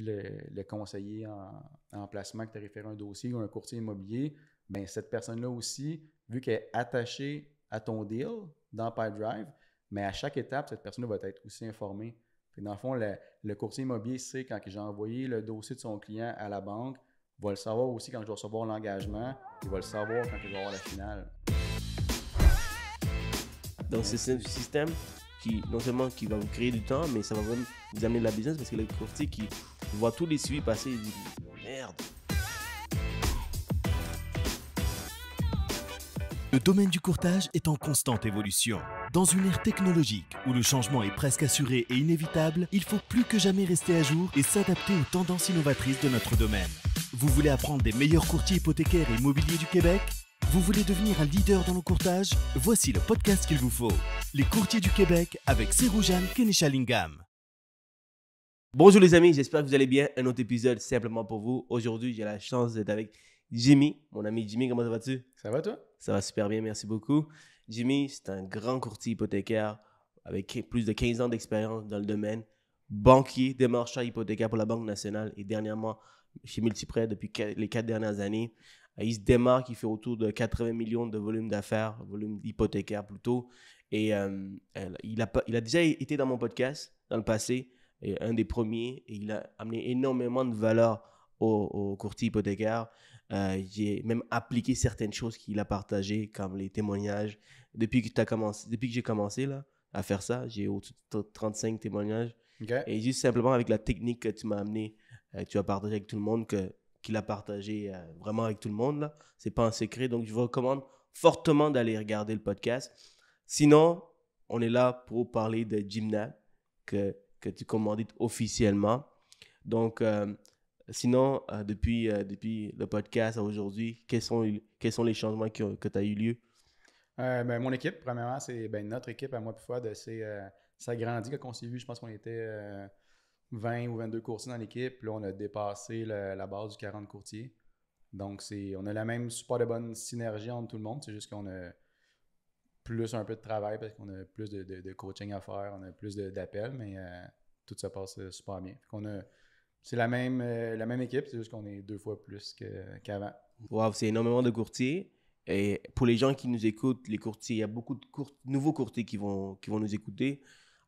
le, le, conseiller en, en placement qui t'a référé un dossier ou un courtier immobilier, ben, cette personne-là aussi, vu qu'elle est attachée à ton deal dans PyDrive, mais à chaque étape, cette personne là va être aussi informée. Puis dans le fond, le, courtier immobilier sait quand j'ai envoyé le dossier de son client à la banque, va le savoir aussi quand je vais recevoir l'engagement, il va le savoir quand il va avoir la finale. Donc c'est un système qui, non seulement qui va vous créer du temps, mais ça va vous amener de la business parce que le courtier qui on voit tous les suivis passer, dit oh, merde. Le domaine du courtage est en constante évolution. Dans une ère technologique où le changement est presque assuré et inévitable, il faut plus que jamais rester à jour et s'adapter aux tendances innovatrices de notre domaine. Vous voulez apprendre des meilleurs courtiers hypothécaires et immobiliers du Québec Vous voulez devenir un leader dans le courtage Voici le podcast qu'il vous faut. Les courtiers du Québec avec Seroujane Kenishalingam. Bonjour les amis, j'espère que vous allez bien. Un autre épisode simplement pour vous. Aujourd'hui, j'ai la chance d'être avec Jimmy, mon ami Jimmy. Comment ça va tu Ça va toi Ça va super bien, merci beaucoup. Jimmy, c'est un grand courtier hypothécaire avec plus de 15 ans d'expérience dans le domaine, banquier, démarcheur hypothécaire pour la Banque nationale et dernièrement chez Multiprêt depuis les quatre dernières années. Euh, il se démarque, il fait autour de 80 millions de volumes d'affaires, volume hypothécaire plutôt. Et euh, il a déjà été dans mon podcast dans le passé est un des premiers et il a amené énormément de valeur au, au courtier hypothécaire. Euh, j'ai même appliqué certaines choses qu'il a partagées, comme les témoignages. Depuis que, as commencé, depuis que j'ai commencé là, à faire ça, j'ai au-dessus de 35 témoignages. Et juste simplement avec la technique que tu m'as amené que euh, tu as partagé avec tout le monde, que, qu'il a partagé euh, vraiment avec tout le monde. là. C'est pas un secret. Donc, je vous recommande fortement d'aller regarder le podcast. Sinon, on est là pour parler de Jimna, que que tu commandites officiellement. Donc, euh, sinon, euh, depuis, euh, depuis le podcast à aujourd'hui, quels sont, quels sont les changements qui, que tu as eu lieu? Ben, mon équipe, premièrement, c'est ben, notre équipe à moi plus fort, ça a grandi quand s'est vu. Je pense qu'on était 20 ou 22 courtiers dans l'équipe. Là, on a dépassé la base du 40 courtiers. Donc, c'est, on a la même super de bonne synergie entre tout le monde. C'est juste qu'on a plus un peu de travail parce qu'on a plus de, coaching à faire, on a plus d'appels, mais euh, tout se passe euh, super bien. c'est la même, euh, la même équipe, c'est juste qu'on est deux fois plus qu'avant. wow, c'est énormément de courtiers. Et pour les gens qui nous écoutent, les courtiers, il y a beaucoup de nouveaux courtiers qui vont, qui vont nous écouter.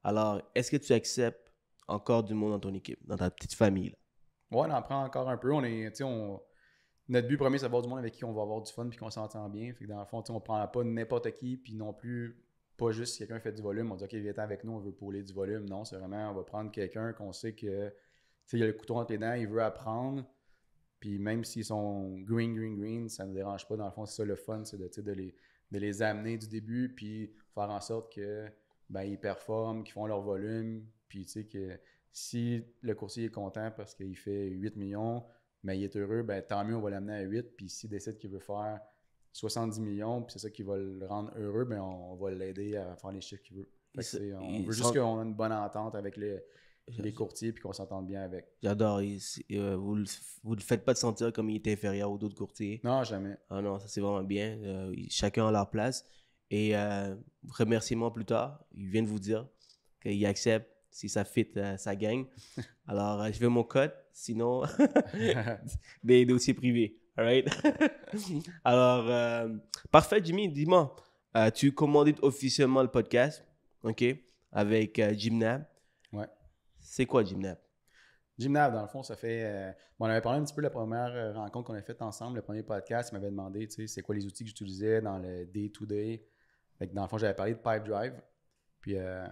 Alors, est-ce que tu acceptes encore du monde dans ton équipe, dans ta petite famille? Oui, on en prend encore un peu. On est, on, notre but premier, c'est d'avoir du monde avec qui on va avoir du fun puis qu'on s'entend bien. Fait dans le fond, on prend pas n'importe qui, puis non plus pas juste si quelqu'un fait du volume, on dit OK, viens avec nous, on veut pouler du volume. Non, c'est vraiment on va prendre quelqu'un qu'on sait que il a le couteau entre les dents, il veut apprendre. Puis même s'ils sont green, green, green, ça ne dérange pas. Dans le fond, c'est ça le fun, c'est de, de, les, amener du début, puis faire en sorte que ben, ils performent, qu'ils font leur volume. Puis tu sais que si le coursier est content parce qu'il fait 8 millions, mais il est heureux, ben, tant mieux, on va l'amener à 8. Puis s'il décide qu'il veut faire 70 millions, puis c'est ça qui va le rendre heureux, ben, on va l'aider à faire les chiffres qu'il veut. on veut juste qu'on ait une bonne entente avec les, courtiers puis qu'on s'entende bien avec. J'adore. Euh, vous ne le faites pas de sentir comme il est inférieur aux autres courtiers. Non, jamais. Ah non, ça c'est vraiment bien. Euh, chacun a leur place. Et euh, remerciement plus tard, Il vient de vous dire qu'il accepte si ça fit euh, ça gagne. Alors, euh, je veux mon code, sinon, des dossiers privés. All right? Alors, euh, parfait, Jimmy, dis-moi, tu commandes officiellement le podcast, OK, avec Gymnab. Ouais. C'est quoi Gymnab? Gymnab, dans le fond, ça fait. Bon, on avait parlé un petit peu de la première rencontre qu'on a faite ensemble, le premier podcast. Il m'avait demandé, tu sais, c'est quoi les outils que j'utilisais dans le day-to-day. -day. Dans le fond, j'avais parlé de Pipe Drive. Puis, euh,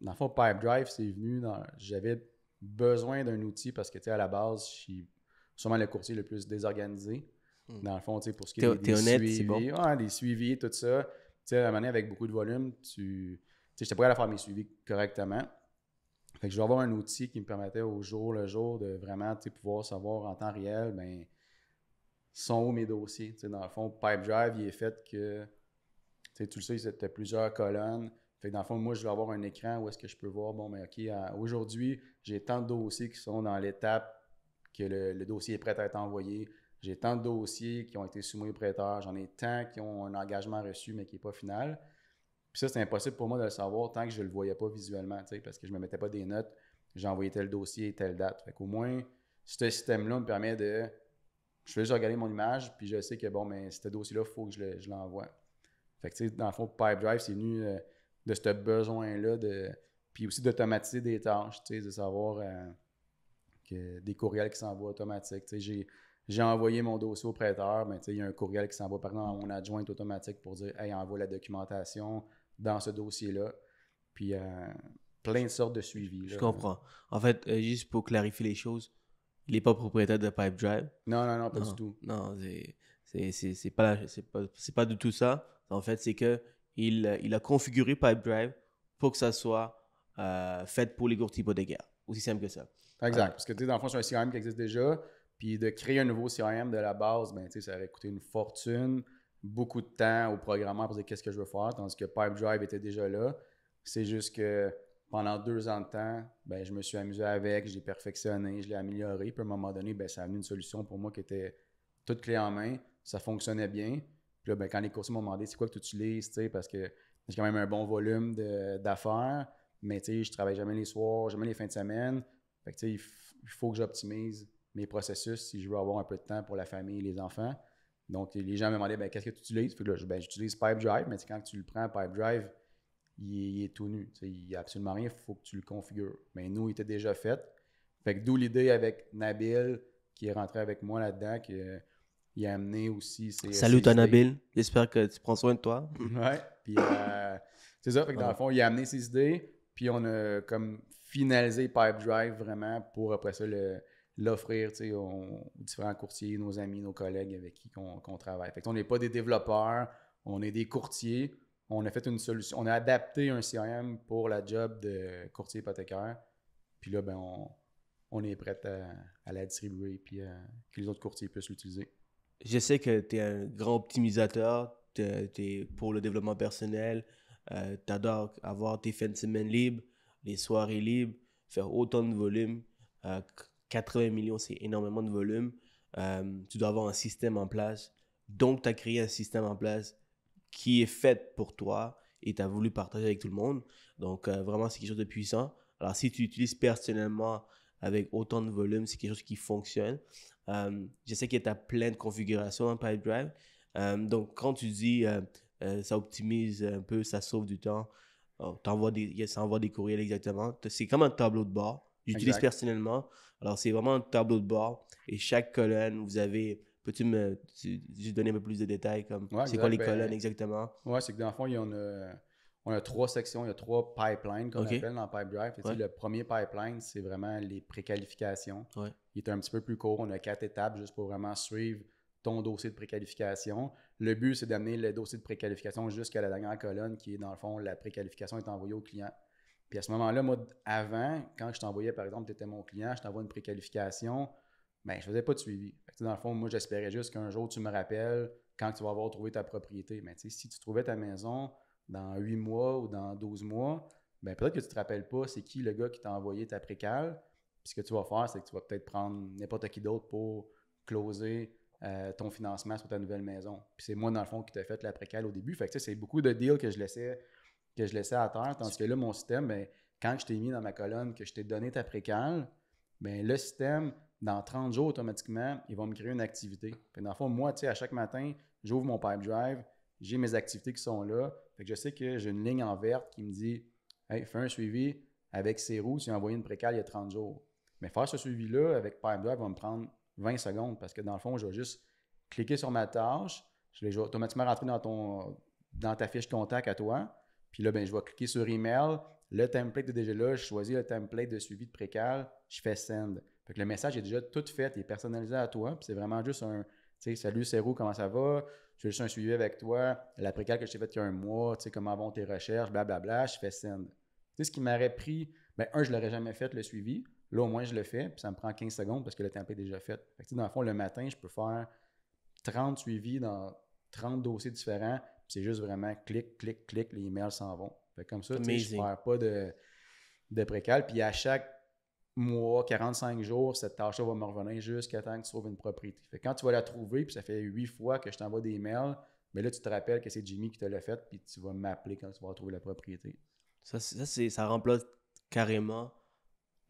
dans le fond, Pipe Drive, c'est venu dans. J'avais besoin d'un outil parce que, tu sais, à la base, je suis sûrement le courtier le plus désorganisé. Hmm. Dans le fond, tu sais, pour ce qui est des, honnête, suivis, des suivis, tout ça. Tu sais, à un moment donné, avec beaucoup de volume, tu. Tu sais, j'étais prêt à faire mes suivis correctement. Fait que je voulais avoir un outil qui me permettait au jour le jour de vraiment, tu pouvoir savoir en temps réel, ben, sont où mes dossiers. Tu sais, dans le fond, Pipe Drive, il est fait que, tu sais, tu le sais, c'était plusieurs colonnes fait que dans le fond, moi, je veux avoir un écran où est-ce que je peux voir, bon, mais ben, OK, euh, aujourd'hui, j'ai tant de dossiers qui sont dans l'étape que le, dossier est prêt à être envoyé. J'ai tant de dossiers qui ont été soumis au prêteur. J'en ai tant qui ont un engagement reçu, mais qui n'est pas final. Puis ça, c'est impossible pour moi de le savoir tant que je ne le voyais pas visuellement, parce que je ne me mettais pas des notes. J'ai envoyé tel dossier et telle date. Fait qu'au moins, ce système-là me permet de. Je fais juste regarder mon image, puis je sais que, bon, mais ben, ce dossier-là, il faut que je l'envoie. fait que, tu sais, dans le fond, Pipe c'est venu. Euh, de ce besoin-là, de, puis aussi d'automatiser des tâches, de savoir euh, que des courriels qui s'envoient automatiques. J'ai, j'ai envoyé mon dossier au prêteur, mais ben, il y a un courriel qui s'envoie par exemple à mon adjointe automatique pour dire Hey, envoie la documentation dans ce dossier-là. Puis euh, plein de sortes de suivi Je comprends. En fait, euh, juste pour clarifier les choses, il n'est pas propriétaire de Pipe Drive. Non, non, non, pas du tout. Non, c'est, c'est, pas, c'est, pas, c'est pas du tout ça. En fait, c'est que il, a configuré Pipedrive pour que ça soit euh, fait pour les gros types de guerre. Aussi simple que ça. Exact. Euh, parce que, tu sais, dans le fond, c'est un CRM qui existe déjà. Puis de créer un nouveau CRM de la base, ben, tu sais, ça aurait coûté une fortune, beaucoup de temps au programmeur pour dire qu'est-ce que je veux faire. Tandis que Pipedrive était déjà là. C'est juste que pendant deux ans de temps, ben, je me suis amusé avec, j'ai perfectionné, je l'ai amélioré. Puis à un moment donné, ben, ça a amené une solution pour moi qui était toute clé en main. Ça fonctionnait bien. Ben, quand les coursiers m'ont demandé c'est quoi que tu utilises, parce que j'ai quand même un bon volume d'affaires, mais je travaille jamais les soirs, jamais les fins de semaine. il, faut que j'optimise mes processus si je veux avoir un peu de temps pour la famille et les enfants. Donc, les gens m'ont demandé ben, qu'est-ce que tu utilises ben, j'utilise Pipe Drive, mais quand tu le prends, Pipe Drive, il, est tout nu. il n'y a absolument rien, il faut que tu le configures. Mais nous, il était déjà fait. d'où l'idée avec Nabil qui est rentré avec moi là-dedans, que il a amené aussi ses. Euh, Salut ses j'espère que tu prends soin de toi. Ouais, puis euh, c'est ça, dans le fond, il a amené ses idées, puis on a comme finalisé Pipe Drive vraiment pour après ça l'offrir aux différents courtiers, nos amis, nos collègues avec qui on, travaille. Fait on n'est pas des développeurs, on est des courtiers. On a fait une solution, on a adapté un CRM pour la job de courtier hypothécaire. Puis là, ben, on, est prêt à, la distribuer puis que les autres courtiers puissent l'utiliser je sais que tu es un grand optimisateur, pour le développement personnel, euh, tu adores avoir tes fins de semaine libres, les soirées libres, faire autant de volume. 80 euh, millions, c'est énormément de volume. Euh, tu dois avoir un système en place. Donc, tu as créé un système en place qui est fait pour toi et tu as voulu partager avec tout le monde. Donc, euh, vraiment, c'est quelque chose de puissant. Alors, si tu l'utilises personnellement avec autant de volume, c'est quelque chose qui fonctionne. Euh, je sais qu'il y a plein de configurations en Pipedrive. Euh, donc, quand tu dis euh, ça optimise un peu, ça sauve du temps, oh, des, ça envoie des courriels exactement. C'est comme un tableau de bord. J'utilise personnellement. Alors, c'est vraiment un tableau de bord. Et chaque colonne, vous avez. Peux-tu me donner un peu plus de détails comme c'est quoi les ben, colonnes exactement? Oui, c'est que dans le fond, il y en a on a trois sections, il y a trois pipelines qu'on appelle dans Pipe Drive. le premier pipeline, c'est vraiment les préqualifications. Il est un petit peu plus court, on a quatre étapes juste pour vraiment suivre ton dossier de préqualification. Le but, c'est d'amener le dossier de préqualification jusqu'à la dernière colonne qui est, dans le fond, la préqualification est envoyée au client. Puis à ce moment-là, moi, avant, quand je t'envoyais, par exemple, tu étais mon client, je t'envoie une préqualification, ben, je faisais pas de suivi. dans le fond, moi, j'espérais juste qu'un jour, tu me rappelles quand tu vas avoir trouvé ta propriété. Mais sais, si tu trouvais ta maison, dans 8 mois ou dans 12 mois, ben peut-être que tu ne te rappelles pas c'est qui le gars qui t'a envoyé ta précale. Puis ce que tu vas faire, c'est que tu vas peut-être prendre n'importe qui d'autre pour closer euh, ton financement sur ta nouvelle maison. Puis c'est moi, dans le fond, qui t'ai fait la précale au début. Fait que c'est beaucoup de deals que je laissais que je laissais à terre. Tandis que là, mon système, ben, quand je t'ai mis dans ma colonne, que je t'ai donné ta précale, ben, le système, dans 30 jours, automatiquement, il va me créer une activité. Puis dans le fond, moi, à chaque matin, j'ouvre mon pipe drive, j'ai mes activités qui sont là je sais que j'ai une ligne en verte qui me dit Hey, fais un suivi avec ces roues, si as envoyé une précale il y a 30 jours. Mais faire ce suivi-là avec PipeDrive va me prendre 20 secondes parce que dans le fond, je vais juste cliquer sur ma tâche, je vais automatiquement rentrer dans, ton, dans ta fiche contact à toi. Puis là, ben, je vais cliquer sur email, le template est déjà là, je choisis le template de suivi de précale, je fais send. Fait le message est déjà tout fait, il est personnalisé à toi, puis c'est vraiment juste un, salut, Serou, comment ça va? Je fais juste un suivi avec toi. La précale que je t'ai faite il y a un mois, tu comment vont tes recherches, blablabla, je fais send. Tu sais, ce qui m'aurait pris, ben, un, je l'aurais jamais fait le suivi. Là, au moins, je le fais, puis ça me prend 15 secondes parce que le temps est déjà fait. fait dans le fond, le matin, je peux faire 30 suivis dans 30 dossiers différents, c'est juste vraiment clic, clic, clic, les emails s'en vont. Fait comme ça, je ne perds pas de, de précale. Puis à chaque mois, 45 jours, cette tâche-là va me revenir jusqu'à temps que tu trouves une propriété. Fait quand tu vas la trouver, puis ça fait huit fois que je t'envoie des mails, mais ben là, tu te rappelles que c'est Jimmy qui te l'a fait, puis tu vas m'appeler quand tu vas trouver la propriété. Ça, ça, remplace carrément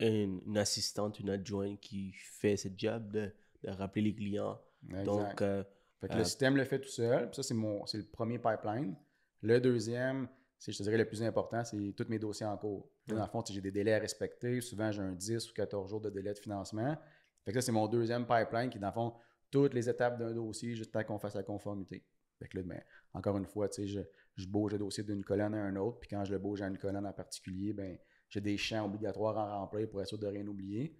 une, assistante, une adjointe qui fait ce job de, rappeler les clients. Donc, euh, fait que le euh, système le fait tout seul. Puis ça, c'est, mon, c'est le premier pipeline. Le deuxième, je te dirais le plus important, c'est tous mes dossiers en cours. dans le fond, j'ai des délais à respecter. Souvent, j'ai un 10 ou 14 jours de délai de financement. Fait que ça, c'est mon deuxième pipeline qui, dans le fond, toutes les étapes d'un dossier jusqu'à qu'on fasse la conformité. Fait que là, ben, encore une fois, je, je bouge le dossier d'une colonne à un autre, puis quand je le bouge à une colonne en particulier, ben, j'ai des champs obligatoires à remplir pour être sûr de rien oublier.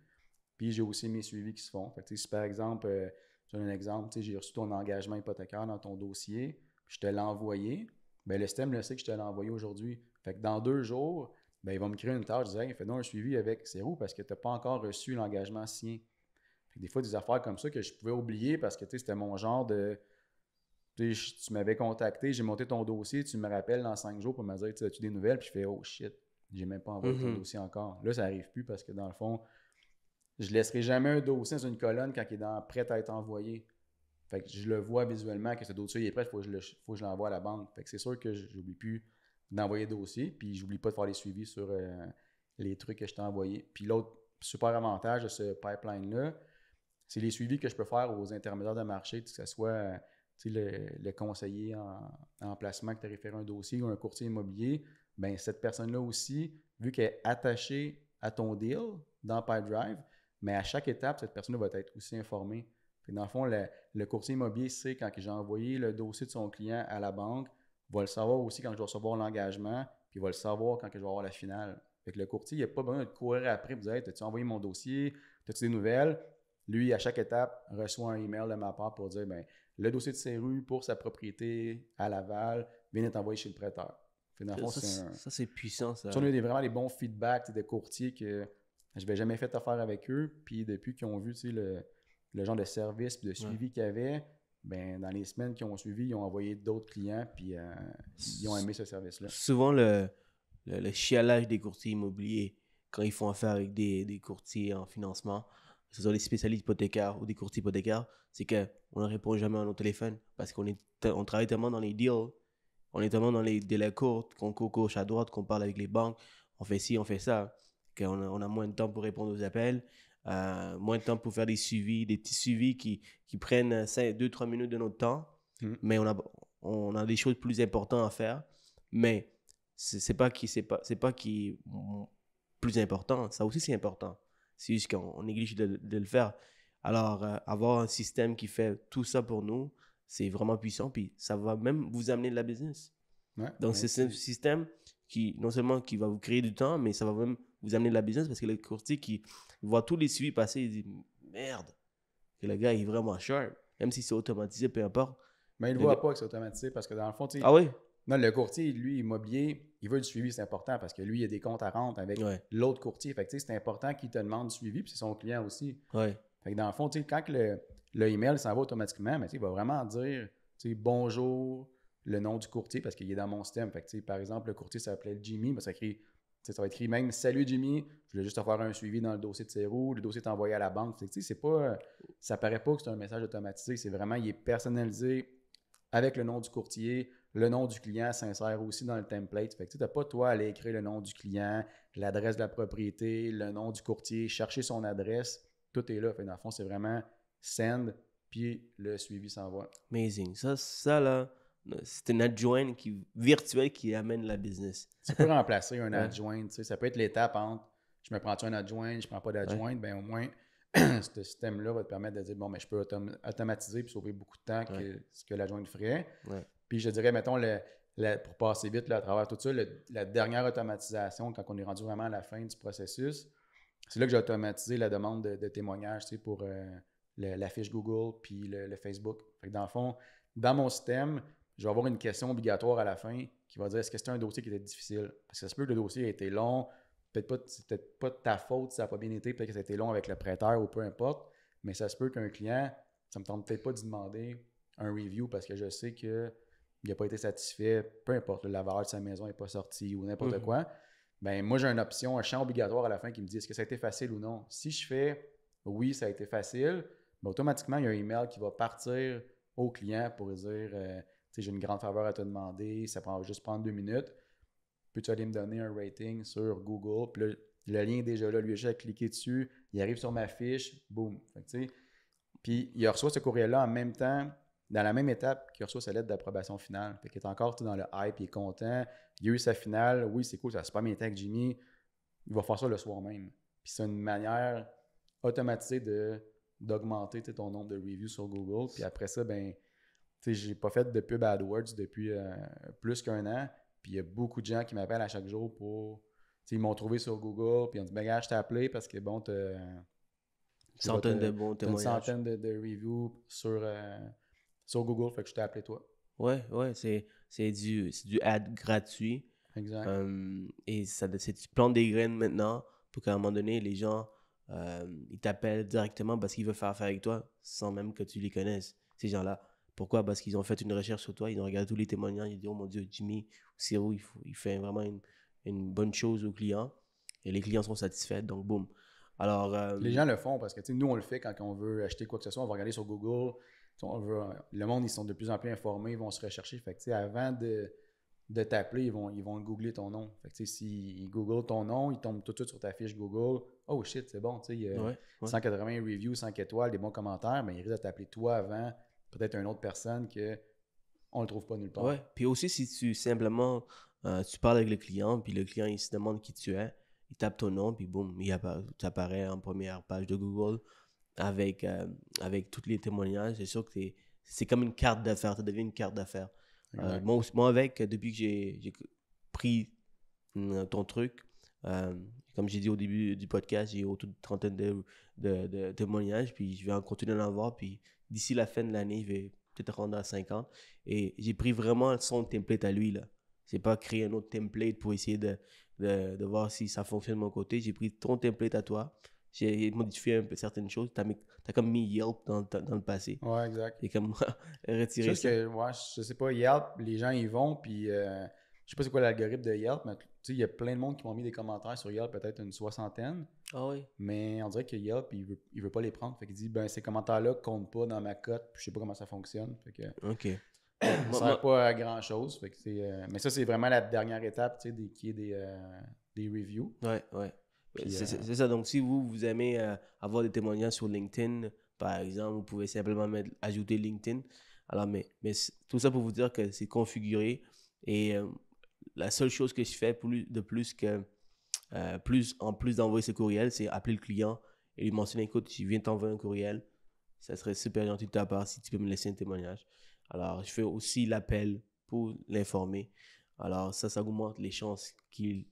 Puis j'ai aussi mes suivis qui se font. Fait que, si par exemple, euh, je un exemple, j'ai reçu ton engagement hypothécaire dans ton dossier, je te l'ai envoyé, ben, le stem le sait que je te l'ai envoyé aujourd'hui. Fait que dans deux jours, ben, il va me créer une tâche, disant hey, fais nous un suivi avec c'est parce que tu n'as pas encore reçu l'engagement sien. » des fois, des affaires comme ça que je pouvais oublier parce que c'était mon genre de. Tu m'avais contacté, j'ai monté ton dossier, tu me rappelles dans cinq jours pour me dire as-tu des nouvelles Puis je fais oh shit, j'ai même pas envoyé ton mhm. dossier encore. Là, ça n'arrive plus parce que dans le fond, je ne laisserai jamais un dossier dans une colonne quand il est prêt à être envoyé. Fait que je le vois visuellement que ce dossier est prêt, il faut que je l'envoie à la banque. que c'est sûr que j'oublie plus d'envoyer le dossier, puis j'oublie pas de faire les suivis sur euh, les trucs que je t'ai envoyés. Puis l'autre super avantage de ce pipeline-là, c'est les suivis que je peux faire aux intermédiaires de marché, que ce soit le, le, conseiller en, placement qui t'a référé un dossier ou un courtier immobilier. Bien, cette personne-là aussi, vu qu'elle est attachée à ton deal dans PipeDrive, mais à chaque étape, cette personne là va être aussi informée dans le fond, le, courtier immobilier sait quand j'ai envoyé le dossier de son client à la banque, va le savoir aussi quand je vais recevoir l'engagement, puis il va le savoir quand je vais avoir la finale. Fait le courtier, il a pas besoin de courir après vous dire tu as tu envoyé mon dossier tu tu des nouvelles Lui, à chaque étape, reçoit un email de ma part pour dire ben, Le dossier de ses rues pour sa propriété à Laval vient d'être envoyé chez le prêteur. ça, c'est puissant. Ça. On a vraiment des bons feedbacks des courtiers que je n'avais jamais fait affaire avec eux. Puis depuis qu'ils ont vu le, le genre de service de suivi qu'il y avait, ben, dans les semaines qui ont suivi, ils ont envoyé d'autres clients, puis euh, ils ont aimé ce service-là. Souvent, le, le, chialage des courtiers immobiliers, quand ils font affaire avec des, des courtiers en financement, que ce soit des spécialistes hypothécaires ou des courtiers hypothécaires, c'est qu'on ne répond jamais à nos téléphones parce qu'on est, on travaille tellement dans les deals, on est tellement dans les délais courts, qu'on court gauche à droite, qu'on parle avec les banques, on fait ci, on fait ça, qu'on a moins de temps pour répondre aux appels. Euh, moins de temps pour faire des suivis, des petits suivis qui, qui prennent 2-3 minutes de notre temps. Mm. Mais on a, on a des choses plus importantes à faire. Mais c'est pas qui c'est pas c'est pas qui plus important ça aussi c'est important c'est juste qu'on néglige de, le faire alors euh, avoir un système qui fait tout ça pour nous c'est vraiment puissant puis ça va même vous amener de la business ouais, donc ce système non seulement qui va vous créer du temps, mais ça va même vous amener de la business parce que le courtier qui voit tous les suivis passer, il dit merde, que le gars est vraiment sharp, même si c'est automatisé, peu importe. Mais il ne voit pas que c'est automatisé parce que dans le fond, tu Ah oui? Non, le courtier, lui, immobilier, il veut du suivi, c'est important parce que lui, il a des comptes à rente avec l'autre courtier. Fait c'est important qu'il te demande du suivi, puis c'est son client aussi. Fait dans le fond, quand le, le email s'en va automatiquement, mais, il va vraiment dire bonjour, le nom du courtier parce qu'il est dans mon système. Fait par exemple, le courtier s'appelait Jimmy, ben, ça, écrit, ça va être écrit même Salut Jimmy, je voulais juste avoir un suivi dans le dossier de ses le dossier est envoyé à la banque. Fait que, pas, euh, ça paraît pas que c'est un message automatisé, c'est vraiment, il est personnalisé avec le nom du courtier, le nom du client s'insère aussi dans le template. Fait tu n'as pas toi à aller écrire le nom du client, l'adresse de la propriété, le nom du courtier, chercher son adresse. Tout est là. Fait dans le fond, c'est vraiment send, puis le suivi s'envoie. Amazing. Ça, ça là, euh, c'est une adjointe qui, virtuelle qui amène la business. Ça peut remplacer un adjointe. ça peut être l'étape entre je me prends-tu un adjoint, je prends pas d'adjointe, ben, au moins ce système-là va te permettre de dire bon, mais ben, je peux automatiser et sauver beaucoup de temps que ce que l'adjointe ferait. Puis je dirais, mettons, pour passer vite là, à travers tout ça, la dernière automatisation, quand on est rendu vraiment à la fin du processus, c'est là que j'ai automatisé la demande de, témoignage pour euh, la fiche Google puis le, Facebook. Fait dans le fond, dans mon système, je vais avoir une question obligatoire à la fin qui va dire est-ce que c'était un dossier qui était difficile Parce que ça se peut que le dossier a été long, peut-être pas, de ta faute si ça n'a pas bien été, peut-être que ça a été long avec le prêteur ou peu importe, mais ça se peut qu'un client, ça ne me tente peut-être pas d'y demander un review parce que je sais qu'il n'a pas été satisfait, peu importe, la valeur de sa maison n'est pas sorti ou n'importe mhm. quoi. Ben, moi, j'ai une option, un champ obligatoire à la fin qui me dit est-ce que ça a été facile ou non. Si je fais oui, ça a été facile, ben, automatiquement, il y a un email qui va partir au client pour dire euh, j'ai une grande faveur à te demander, ça prend juste prendre deux minutes. Peux-tu aller me donner un rating sur Google? Puis le, lien est déjà là, lui, j'ai cliqué dessus, il arrive sur ma fiche, boum. Puis il reçoit ce courriel-là en même temps, dans la même étape qu'il reçoit sa lettre d'approbation finale. Fait qu'il est encore dans le hype, il est content, il a eu sa finale, oui, c'est cool, ça se passe bien avec Jimmy. Il va faire ça le soir même. Puis c'est une manière automatisée d'augmenter ton nombre de reviews sur Google. Puis après ça, ben, j'ai pas fait de pub AdWords depuis euh, plus qu'un an. Puis il y a beaucoup de gens qui m'appellent à chaque jour pour. ils m'ont trouvé sur Google, puis ils ont dit Ben, gars, je t'ai appelé parce que bon, tu Centaine de bons Une centaine de, reviews sur, euh, sur Google, fait que je t'ai appelé toi. Ouais, ouais, c'est, du, du ad gratuit. Exact. Hum, et tu plantes des graines maintenant pour qu'à un moment donné, les gens euh, ils t'appellent directement parce qu'ils veulent faire affaire avec toi sans même que tu les connaisses, ces gens-là. Pourquoi Parce qu'ils ont fait une recherche sur toi, ils ont regardé tous les témoignages, ils ont dit Oh mon Dieu, Jimmy, c'est il, il fait vraiment une, bonne chose aux clients et les clients sont satisfaits, donc boum. Alors, euh, les gens le font parce que nous, on le fait quand on veut acheter quoi que ce soit, on va regarder sur Google. le monde, ils sont de plus en plus informés, ils vont se rechercher. Fait avant de, de t'appeler, ils vont, ils vont googler ton nom. Fait s'ils googlent ton nom, ils tombent tout de suite sur ta fiche Google. Oh shit, c'est bon, tu sais, 180 reviews, 5 étoiles, des bons commentaires, mais ils risquent de t'appeler toi avant peut-être une autre personne que on le trouve pas nulle part. Ouais. Puis aussi, si tu simplement euh, tu parles avec le client, puis le client il se demande qui tu es, il tape ton nom, puis boum, il apparaît en première page de Google avec, euh, avec tous les témoignages. C'est sûr que c'est comme une carte d'affaires, ça deviens une carte d'affaires. Euh, moi, moi, avec, depuis que j'ai pris mm, ton truc, comme j'ai dit au début du podcast, j'ai autour de trentaine de, témoignages, puis je vais en continuer d'en avoir, puis d'ici la fin de l'année, je vais peut-être rendre à 50. Et j'ai pris vraiment son template à lui, là. J'ai pas créé un autre template pour essayer de, de, voir si ça fonctionne de mon côté. J'ai pris ton template à toi. J'ai modifié un peu certaines choses. Tu as comme mis Yelp dans, dans, le passé. Ouais, exact. Et comme retiré ça. Que, ouais, je sais pas, Yelp, les gens y vont, puis ne euh, je sais pas c'est quoi l'algorithme de Yelp, mais il y a plein de monde qui m'ont mis des commentaires sur Yelp, peut-être une soixantaine. Ah oui. Mais on dirait que Yelp, il veut, veut pas les prendre. Fait qu'il dit, ben, ces commentaires-là comptent pas dans ma cote, puis je sais pas comment ça fonctionne. Fait OK. Ça ne sert pas à grand-chose. Euh, mais ça, c'est vraiment la dernière étape, tu sais, des, qui est des, euh, reviews. Ouais, ouais. Euh, c'est ça. Donc, si vous, vous aimez avoir des témoignages sur LinkedIn, par exemple, vous pouvez simplement mettre, ajouter LinkedIn. Alors, mais, mais tout ça pour vous dire que c'est configuré. Et la seule chose que je fais plus, de plus que euh, plus en plus d'envoyer ce courriel, c'est appeler le client et lui mentionner écoute, je viens t'envoyer un courriel. Ça serait super gentil de ta part si tu peux me laisser un témoignage. Alors, je fais aussi l'appel pour l'informer. Alors, ça, ça augmente les chances qu'il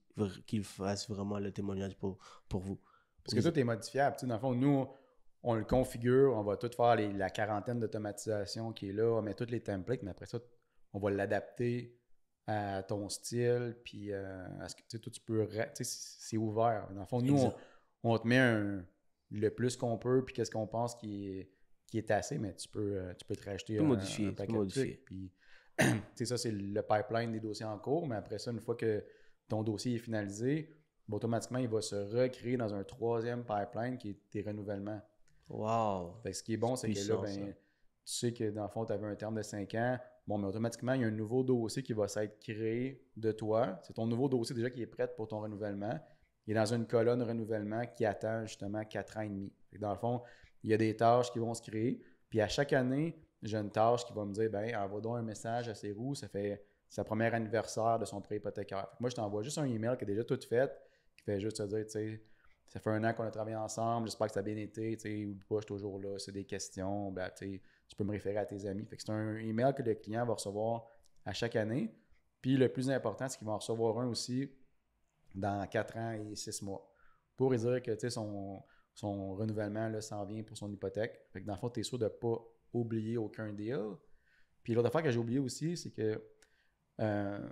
qu'il fasse vraiment le témoignage pour, pour vous. Parce que tout est modifiable. Tu dans le fond, nous, on le configure, on va tout faire la quarantaine d'automatisation qui est là, on met tous les templates, mais après ça, on va l'adapter à ton style, puis euh, à ce que tu tu peux. C'est ouvert. Dans le fond, nous, on, te met le plus qu'on peut, puis qu'est-ce qu'on pense qui est, qui est assez, mais tu peux, euh, tu peux te racheter un, modifier, paquet modifier. de trucs. Puis, ça, c'est le pipeline des dossiers en cours, mais après ça, une fois que ton dossier est finalisé, automatiquement, il va se recréer dans un troisième pipeline qui est tes renouvellements. Wow! Fait que ce qui est bon, c'est que là, ben, tu sais que dans le fond, tu avais un terme de 5 ans bon, mais automatiquement, il y a un nouveau dossier qui va s'être créé de toi. C'est ton nouveau dossier déjà qui est prêt pour ton renouvellement. Il est dans une colonne renouvellement qui attend justement quatre ans et demi. Dans le fond, il y a des tâches qui vont se créer. Puis à chaque année, j'ai une tâche qui va me dire ben envoie donc un message à ses roues, ça fait sa première anniversaire de son prêt hypothécaire. moi, je t'envoie juste un email qui est déjà tout fait, qui fait juste te dire, tu sais, ça fait un an qu'on a travaillé ensemble, j'espère que ça a bien été, tu sais, ou je suis toujours là, c'est des questions, ben, tu sais, tu peux me référer à tes amis. c'est un email que le client va recevoir à chaque année. Puis le plus important, c'est qu'il va en recevoir un aussi dans 4 ans et 6 mois pour dire que son, son renouvellement s'en vient pour son hypothèque. Fait que dans le fond, tu es sûr de ne pas oublier aucun deal. Puis l'autre affaire que j'ai oublié aussi, c'est que euh,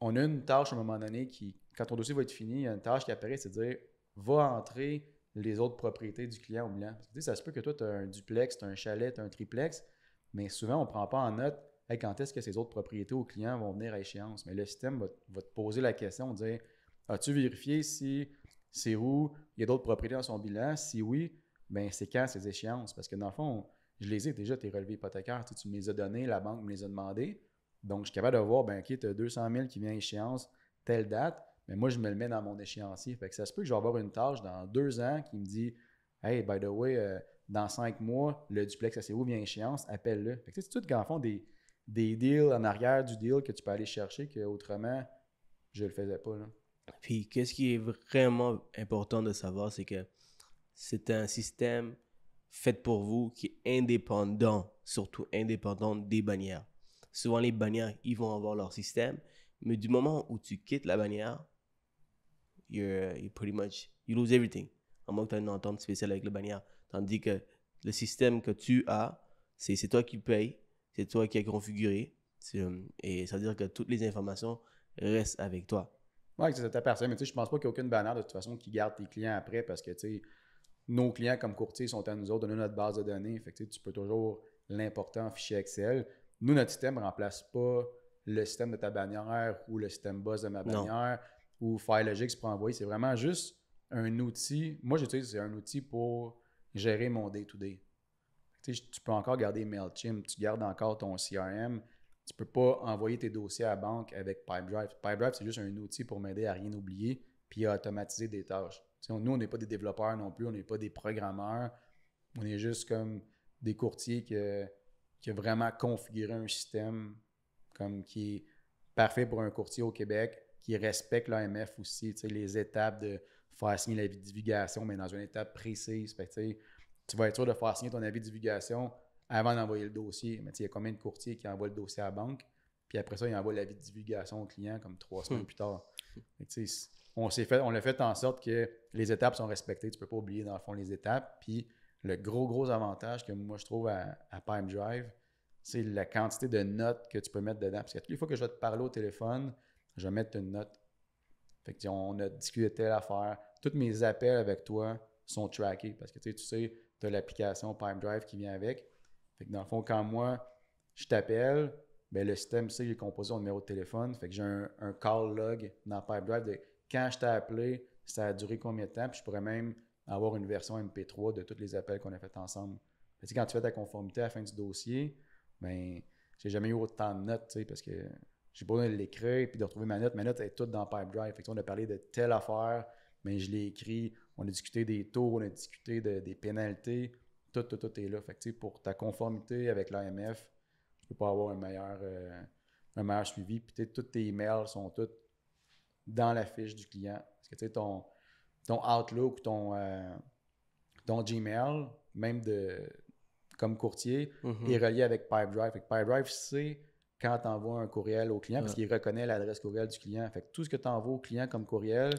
on a une tâche à un moment donné qui, quand ton dossier va être fini, il y a une tâche qui apparaît, c'est à dire va entrer les autres propriétés du client au bilan. ça se peut que toi, tu as un duplex, tu as un chalet, tu as un triplex, mais souvent, on ne prend pas en note quand est-ce que ces autres propriétés au client vont venir à échéance. Mais le système va, te poser la question, dire as-tu vérifié si c'est où, il y a d'autres propriétés dans son bilan? Si oui, ben c'est quand ces échéances? Parce que dans le fond, je les ai déjà, tes relevés hypothécaires, tu, me les as donnés, la banque me les a demandés. Donc, je suis capable de voir, ben, OK, tu as 200 000 qui vient à échéance telle date. Mais moi, je me le mets dans mon échéancier. Fait que ça se peut que je vais avoir une tâche dans deux ans qui me dit Hey, by the way, euh, dans cinq mois, le duplex SEO vient échéance, appelle-le. Fait que c'est tout qu'en fond des, des deals en arrière du deal que tu peux aller chercher que autrement, je le faisais pas. Puis, qu'est-ce qui est vraiment important de savoir, c'est que c'est un système fait pour vous qui est indépendant, surtout indépendant des bannières. Souvent, les bannières, ils vont avoir leur système, mais du moment où tu quittes la bannière, you're, uh, you pretty much, you lose everything. À moins que tu aies une entente spéciale avec le bannière. Tandis que le système que tu as, c'est, c'est toi qui paye, c'est toi qui as configuré. Euh, et ça veut dire que toutes les informations restent avec toi. Oui, ta personne, mais tu sais, je pense pas qu'il y ait aucune bannière de toute façon qui garde tes clients après parce que tu sais, nos clients comme courtiers sont à nous autres, donner notre base de données. Fait tu, sais, tu peux toujours l'importer en fichier Excel. Nous, notre système ne remplace pas le système de ta bannière ou le système boss de ma bannière ou FireLogix pour envoyer. C'est vraiment juste un outil. Moi, j'utilise c'est un outil pour gérer mon day-to-day. Tu peux encore garder MailChimp, tu gardes encore ton CRM. Tu ne peux pas envoyer tes dossiers à la banque avec PipeDrive. PipeDrive, c'est juste un outil pour m'aider à rien oublier puis à automatiser des tâches. nous, on n'est pas des développeurs non plus, on n'est pas des programmeurs. On est juste comme des courtiers qui ont vraiment configuré un système comme qui est parfait pour un courtier au Québec qui respecte l'AMF aussi, les étapes de faire signer l'avis de divulgation, mais dans une étape précise. tu vas être sûr de faire signer ton avis de divulgation avant d'envoyer le dossier. Mais il y a combien de courtiers qui envoient le dossier à la banque, puis après ça, ils envoient l'avis de divulgation au client comme trois hmm. semaines plus tard. on s'est fait, on l'a fait en sorte que les étapes sont respectées. Tu ne peux pas oublier, dans le fond, les étapes. Puis le gros, gros avantage que moi, je trouve à, à Drive, c'est la quantité de notes que tu peux mettre dedans. Parce que toutes les fois que je vais te parler au téléphone, je vais mettre une note. Fait que, on a discuté de telle affaire. Tous mes appels avec toi sont trackés parce que tu sais, tu as l'application Drive qui vient avec. Fait dans le fond, quand moi, je t'appelle, ben, le système sait composé au numéro de téléphone. Fait que j'ai un, call log dans Pipedrive de quand je t'ai appelé, ça a duré combien de temps. Puis je pourrais même avoir une version MP3 de tous les appels qu'on a fait ensemble. quand tu fais ta conformité à la fin du dossier, ben, j'ai jamais eu autant de notes parce que j'ai besoin de l'écrire et puis de retrouver ma note. Ma note est toute dans Pipedrive. on a parlé de telle affaire, mais je l'ai écrit. On a discuté des taux, on a discuté des pénalités. Tout, tout, tout est là. Fait pour ta conformité avec l'AMF, tu peux pas avoir un meilleur, euh, suivi. Puis tous tes emails sont toutes dans la fiche du client. Parce que ton, ton Outlook ou ton, euh, ton Gmail, même de, comme courtier, mm-hmm. est relié avec Pipedrive. Fait Pipedrive c'est quand tu envoies un courriel au client, parce qu'il reconnaît l'adresse courriel du client. Fait que tout ce que tu envoies au client comme courriel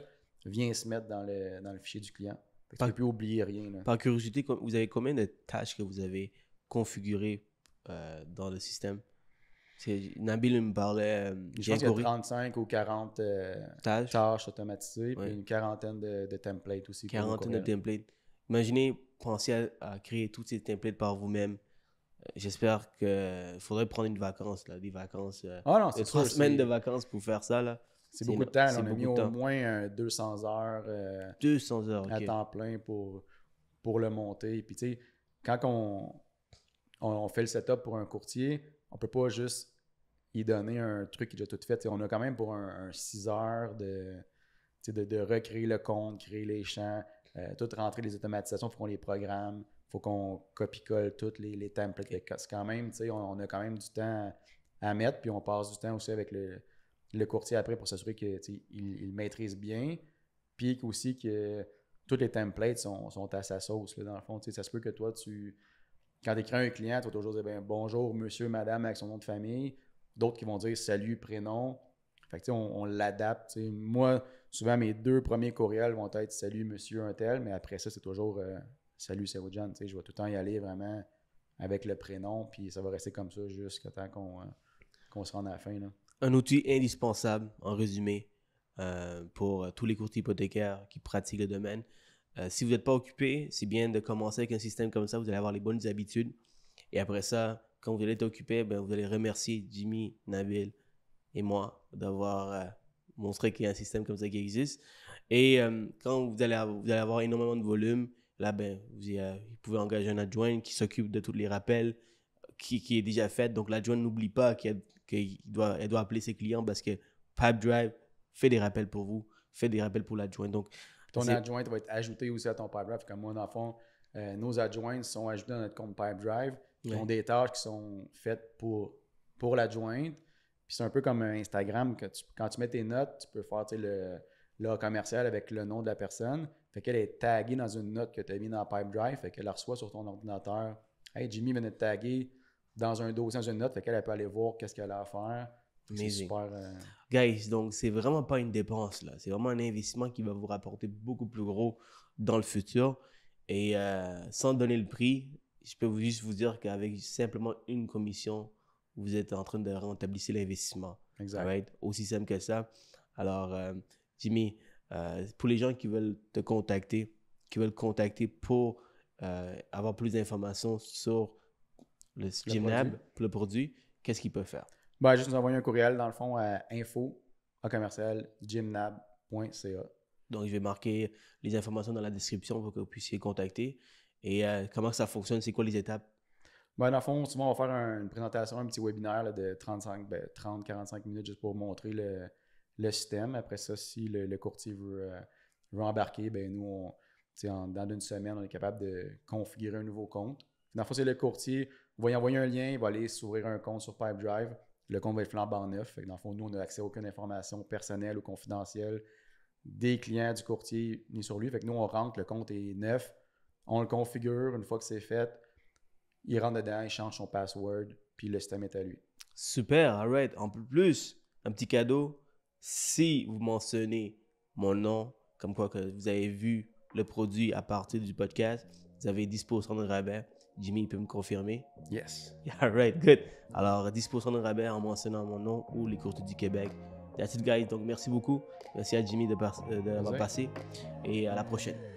vient se mettre dans le, fichier du client. Tu que tu oublier rien. Par curiosité, vous avez combien de tâches que vous avez configurées euh, dans le système? Nabil me parlait. Euh, je pense qu'il y a 35 ou 40 euh, tâches. automatisées, et une quarantaine de, templates aussi. Quarantaine de templates. Imaginez, pensez à, à, créer tous ces templates par vous-même, J'espère qu'il faudrait prendre une vacance, là, des vacances. Euh, ah non, c'est Trois semaines de vacances pour faire ça, C'est beaucoup de temps. on a mis au moins 200 euh, euh, heures, à temps plein pour, pour le monter. Puis, tu sais, quand on, fait le setup pour un courtier, on ne peut pas juste y donner un truc qui est déjà tout fait. on a quand même pour un, 6 heures de, recréer le compte, créer les champs, tout rentrer les automatisations, pour les programmes faut qu'on copie-colle tous les, templates. quand même, tu on, a quand même du temps à mettre, puis on passe du temps aussi avec le, courtier après pour s'assurer qu'il il, maîtrise bien, puis aussi que tous les templates sont, à sa sauce, dans le fond. ça se peut que toi, tu quand tu écris un client, tu vas toujours dire ben, bonjour, monsieur, madame, avec son nom de famille. D'autres qui vont dire salut, prénom. Fait on, l'adapte. Moi, souvent, mes deux premiers courriels vont être salut, monsieur, un tel, mais après ça, c'est toujours euh, Salut, c'est sais, Je vais tout le temps y aller vraiment avec le prénom, puis ça va rester comme ça jusqu'à temps qu'on euh, se rende à la fin. Un outil indispensable, en résumé, euh, pour euh, tous les courtiers hypothécaires qui pratiquent le domaine. si vous n'êtes pas occupé, c'est bien de commencer avec un système comme ça, vous allez avoir les bonnes habitudes. Et après ça, quand vous allez être occupé, ben, vous allez remercier Jimmy, Nabil et moi d'avoir montré qu'il y a un système comme ça qui existe. Et quand vous allez, vous allez avoir énormément de volume, Là, ben, vous, pouvez engager un adjoint qui s'occupe de tous les rappels euh, qui, est déjà fait. Donc, l'adjoint n'oublie pas qu'elle doit, doit appeler ses clients parce que Pipedrive fait des rappels pour vous, fait des rappels pour l'adjoint. Donc, ton adjoint va être ajouté aussi à ton Pipedrive. Comme moi, dans fond, euh, nos adjoints sont ajoutés à notre compte Pipedrive. Ils ont des tâches qui sont faites pour, pour l'adjointe. Puis c'est un peu comme Instagram, que quand tu mets tes notes, tu peux faire le, le commercial avec le nom de la personne. Fait qu'elle est taguée dans une note que tu as mis dans Pipe Drive. Fait qu'elle la reçoit sur ton ordinateur. Hey, Jimmy venait de taguer dans un dossier, dans une note. Fait qu'elle peut aller voir qu'est-ce qu'elle a à faire. C'est super. Euh, Guys, donc c'est vraiment pas une dépense là. C'est vraiment un investissement qui va vous rapporter beaucoup plus gros dans le futur. Et euh, sans donner le prix, je peux juste vous dire qu'avec simplement une commission, vous êtes en train de rentabiliser l'investissement. Exact. Right? Aussi simple que ça. Alors, euh, Jimmy, euh, pour les gens qui veulent te contacter, qui veulent contacter pour euh, avoir plus d'informations sur le, site gymnab, le produit, qu'est-ce qu'ils peuvent faire? Ben, juste nous envoyer un courriel, dans le fond, à info Donc, je vais marquer les informations dans la description pour que vous puissiez contacter. Et euh, comment ça fonctionne? C'est quoi les étapes? Ben, dans le fond, souvent, on va faire une présentation, un petit webinaire de 35, 30-45 ben, minutes juste pour montrer le, le système. Après ça, si le, courtier euh, veut, embarquer, ben nous, dans une semaine, on est capable de configurer un nouveau compte. Dans le fond, c'est le courtier, on va envoyer un lien, il va aller s'ouvrir un compte sur Pipedrive. Le compte va être flambant neuf. dans le fond, nous, on n'a accès à aucune information personnelle ou confidentielle des clients du courtier ni sur lui. Fait nous, on rentre, le compte est neuf, on le configure. Une fois que c'est fait, il rentre dedans, il change son password, puis le système est à lui. Super, alright. En plus, un petit cadeau si vous mentionnez mon nom, comme quoi que vous avez vu le produit à partir du podcast, vous avez 10% de rabais. Jimmy, il peut me confirmer? Yes. Yeah, right, good. Alors, 10% de rabais en mentionnant mon nom ou les courtes du Québec. That's it, guys. Donc, merci beaucoup. Merci à Jimmy de, euh, de m'avoir passé. Et à la prochaine.